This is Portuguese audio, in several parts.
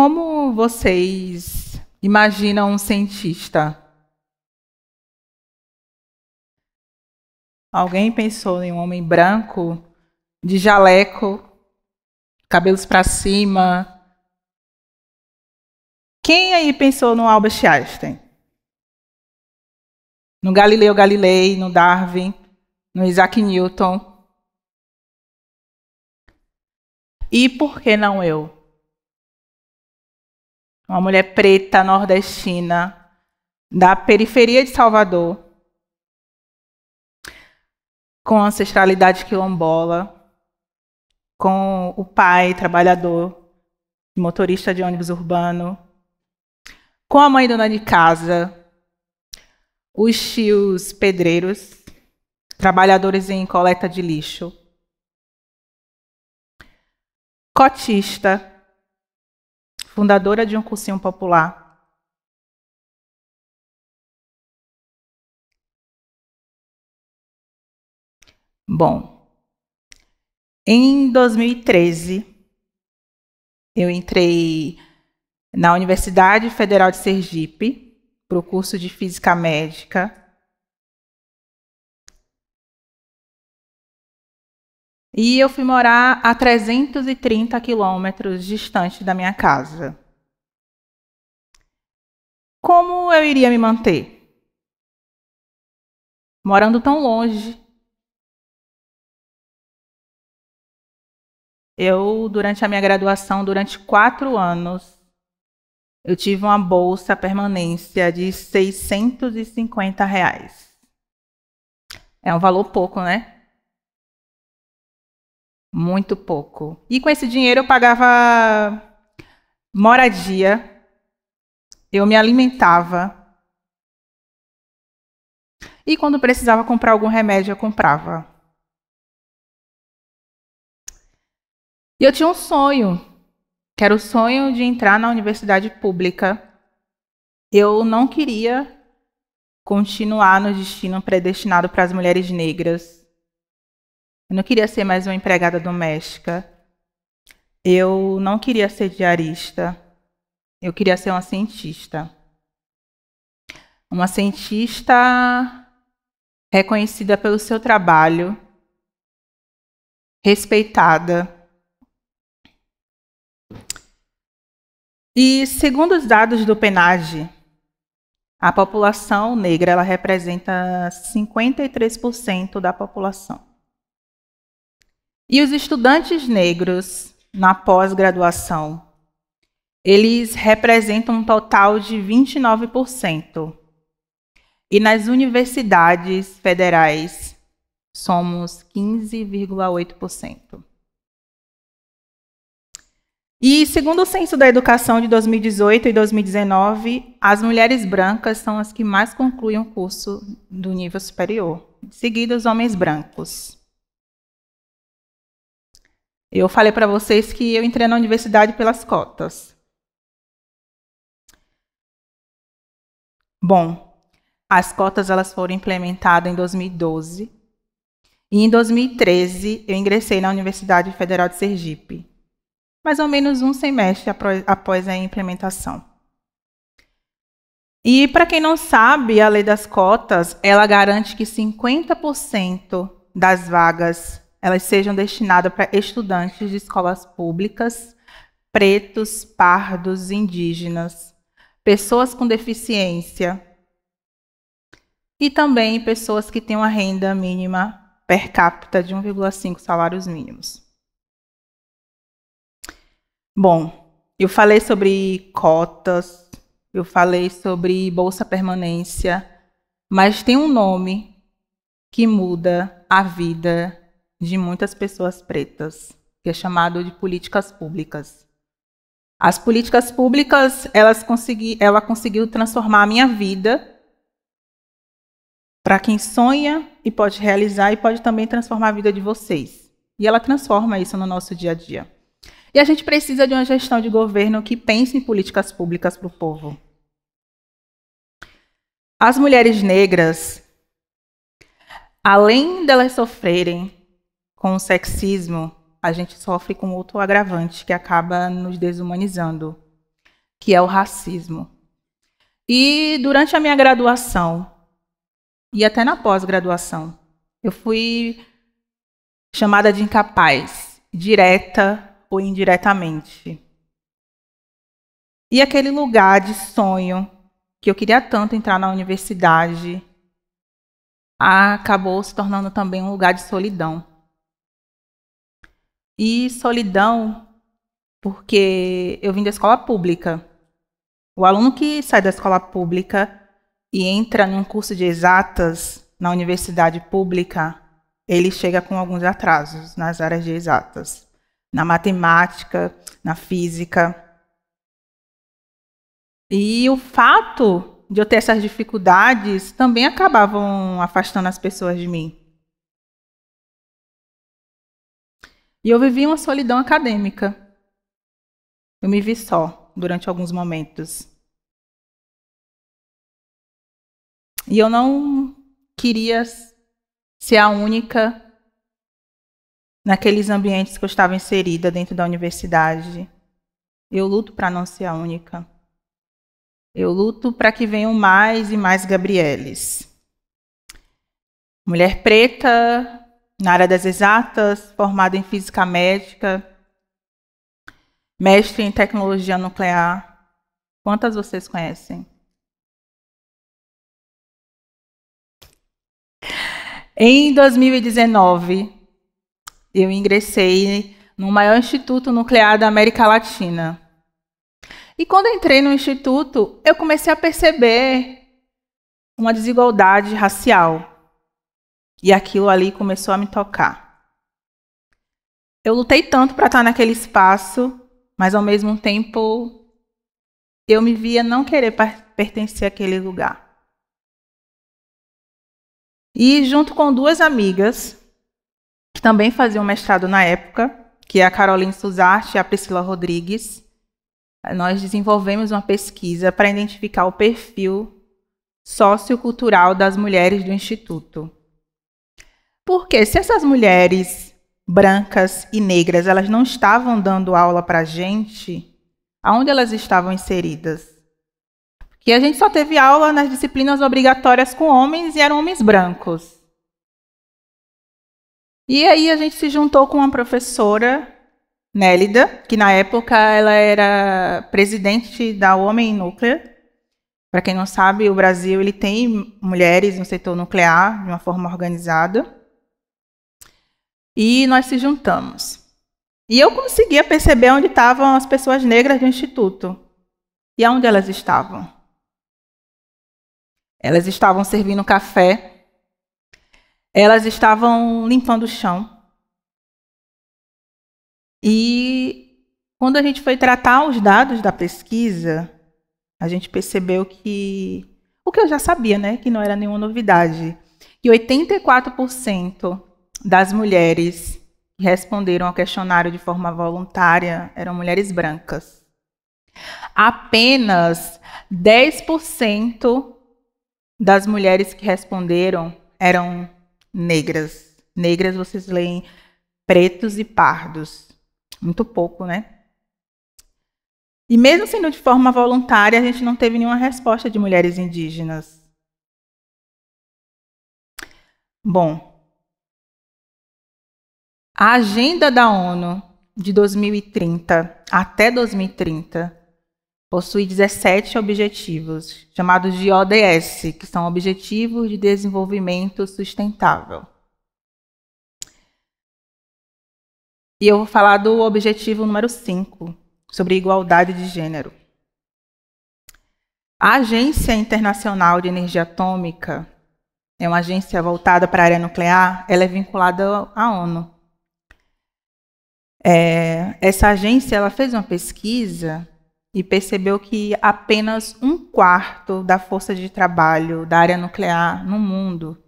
como vocês imaginam um cientista? Alguém pensou em um homem branco, de jaleco, cabelos para cima? Quem aí pensou no Albert Einstein? No Galileu Galilei, no Darwin, no Isaac Newton? E por que não eu? uma mulher preta nordestina da periferia de Salvador, com ancestralidade quilombola, com o pai trabalhador, motorista de ônibus urbano, com a mãe dona de casa, os tios pedreiros, trabalhadores em coleta de lixo, cotista, fundadora de um cursinho popular. Bom, em 2013, eu entrei na Universidade Federal de Sergipe para o curso de Física Médica E eu fui morar a 330 quilômetros distante da minha casa. Como eu iria me manter? Morando tão longe. Eu, durante a minha graduação, durante quatro anos, eu tive uma bolsa permanência de 650 reais. É um valor pouco, né? Muito pouco. E com esse dinheiro eu pagava moradia, eu me alimentava. E quando precisava comprar algum remédio, eu comprava. E eu tinha um sonho, que era o sonho de entrar na universidade pública. Eu não queria continuar no destino predestinado para as mulheres negras. Eu não queria ser mais uma empregada doméstica. Eu não queria ser diarista. Eu queria ser uma cientista. Uma cientista reconhecida pelo seu trabalho, respeitada. E segundo os dados do PENAGE, a população negra ela representa 53% da população. E os estudantes negros na pós-graduação, eles representam um total de 29%. E nas universidades federais, somos 15,8%. E segundo o Censo da Educação de 2018 e 2019, as mulheres brancas são as que mais concluem o curso do nível superior, seguidas os homens brancos. Eu falei para vocês que eu entrei na universidade pelas cotas. Bom, as cotas elas foram implementadas em 2012 e em 2013 eu ingressei na Universidade Federal de Sergipe, mais ou menos um semestre após a implementação. E para quem não sabe, a lei das cotas ela garante que 50% das vagas elas sejam destinadas para estudantes de escolas públicas, pretos, pardos, indígenas, pessoas com deficiência e também pessoas que têm uma renda mínima per capita de 1,5 salários mínimos. Bom, eu falei sobre cotas, eu falei sobre bolsa permanência, mas tem um nome que muda a vida de muitas pessoas pretas, que é chamado de políticas públicas. As políticas públicas, elas consegui, ela conseguiu transformar a minha vida para quem sonha e pode realizar e pode também transformar a vida de vocês. E ela transforma isso no nosso dia a dia. E a gente precisa de uma gestão de governo que pense em políticas públicas para o povo. As mulheres negras, além delas sofrerem com o sexismo, a gente sofre com outro agravante que acaba nos desumanizando, que é o racismo. E durante a minha graduação, e até na pós-graduação, eu fui chamada de incapaz, direta ou indiretamente. E aquele lugar de sonho que eu queria tanto entrar na universidade acabou se tornando também um lugar de solidão. E solidão, porque eu vim da escola pública. O aluno que sai da escola pública e entra num curso de exatas na universidade pública, ele chega com alguns atrasos nas áreas de exatas, na matemática, na física. E o fato de eu ter essas dificuldades também acabavam afastando as pessoas de mim. E eu vivi uma solidão acadêmica. Eu me vi só durante alguns momentos. E eu não queria ser a única naqueles ambientes que eu estava inserida dentro da universidade. Eu luto para não ser a única. Eu luto para que venham mais e mais Gabrieles. Mulher preta, na área das exatas, formado em física médica, mestre em tecnologia nuclear. Quantas vocês conhecem? Em 2019, eu ingressei no maior instituto nuclear da América Latina. E quando entrei no instituto, eu comecei a perceber uma desigualdade racial. E aquilo ali começou a me tocar. Eu lutei tanto para estar naquele espaço, mas ao mesmo tempo eu me via não querer pertencer àquele lugar. E junto com duas amigas, que também faziam mestrado na época, que é a Caroline Suzarte e a Priscila Rodrigues, nós desenvolvemos uma pesquisa para identificar o perfil sociocultural das mulheres do Instituto. Porque se essas mulheres brancas e negras, elas não estavam dando aula para a gente, aonde elas estavam inseridas? Porque a gente só teve aula nas disciplinas obrigatórias com homens e eram homens brancos. E aí a gente se juntou com uma professora, Nélida, que na época ela era presidente da Homem Nuclear. Para quem não sabe, o Brasil ele tem mulheres no setor nuclear de uma forma organizada e nós se juntamos. E eu conseguia perceber onde estavam as pessoas negras do instituto e aonde elas estavam. Elas estavam servindo café, elas estavam limpando o chão. E quando a gente foi tratar os dados da pesquisa, a gente percebeu que o que eu já sabia, né, que não era nenhuma novidade, que 84% das mulheres que responderam ao questionário de forma voluntária eram mulheres brancas. Apenas 10% das mulheres que responderam eram negras. Negras vocês leem pretos e pardos. Muito pouco, né? E mesmo sendo de forma voluntária, a gente não teve nenhuma resposta de mulheres indígenas. Bom, a agenda da ONU de 2030 até 2030 possui 17 objetivos, chamados de ODS, que são Objetivos de Desenvolvimento Sustentável. E eu vou falar do objetivo número 5, sobre igualdade de gênero. A Agência Internacional de Energia Atômica é uma agência voltada para a área nuclear, ela é vinculada à ONU. É, essa agência ela fez uma pesquisa e percebeu que apenas um quarto da força de trabalho da área nuclear no mundo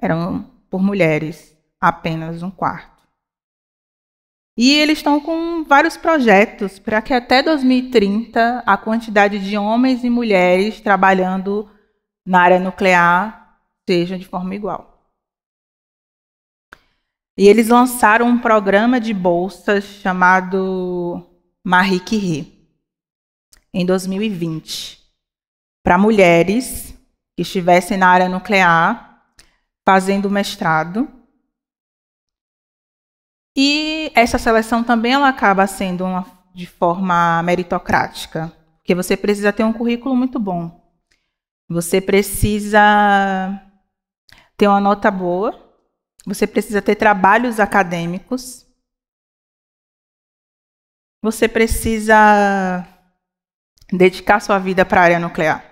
eram por mulheres, apenas um quarto. E eles estão com vários projetos para que até 2030 a quantidade de homens e mulheres trabalhando na área nuclear seja de forma igual. E eles lançaram um programa de bolsas chamado Marie Curie, em 2020, para mulheres que estivessem na área nuclear fazendo mestrado. E essa seleção também ela acaba sendo uma, de forma meritocrática, porque você precisa ter um currículo muito bom. Você precisa ter uma nota boa você precisa ter trabalhos acadêmicos. Você precisa dedicar sua vida para a área nuclear.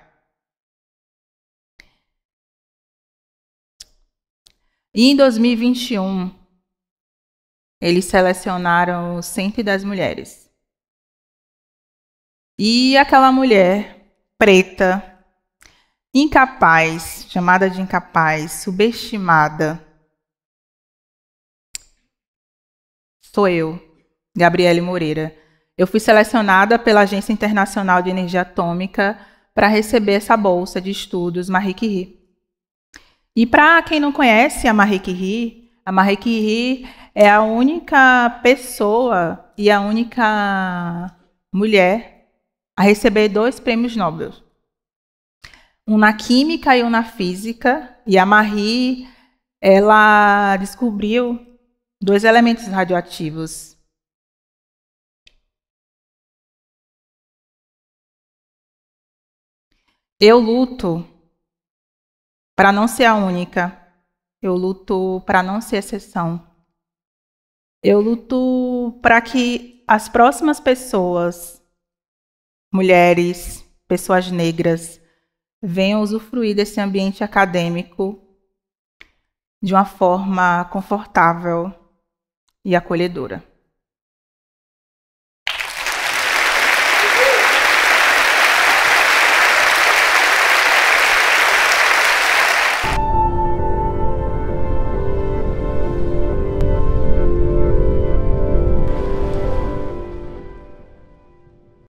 E em 2021, eles selecionaram 110 mulheres. E aquela mulher preta, incapaz, chamada de incapaz, subestimada, Sou eu, Gabriele Moreira. Eu fui selecionada pela Agência Internacional de Energia Atômica para receber essa bolsa de estudos Marie Curie. E para quem não conhece a Marie Curie, a Marie Curie é a única pessoa e a única mulher a receber dois prêmios Nobel. Um na química e um na física, e a Marie ela descobriu dois elementos radioativos. Eu luto para não ser a única. Eu luto para não ser exceção. Eu luto para que as próximas pessoas, mulheres, pessoas negras, venham usufruir desse ambiente acadêmico de uma forma confortável, e acolhedora.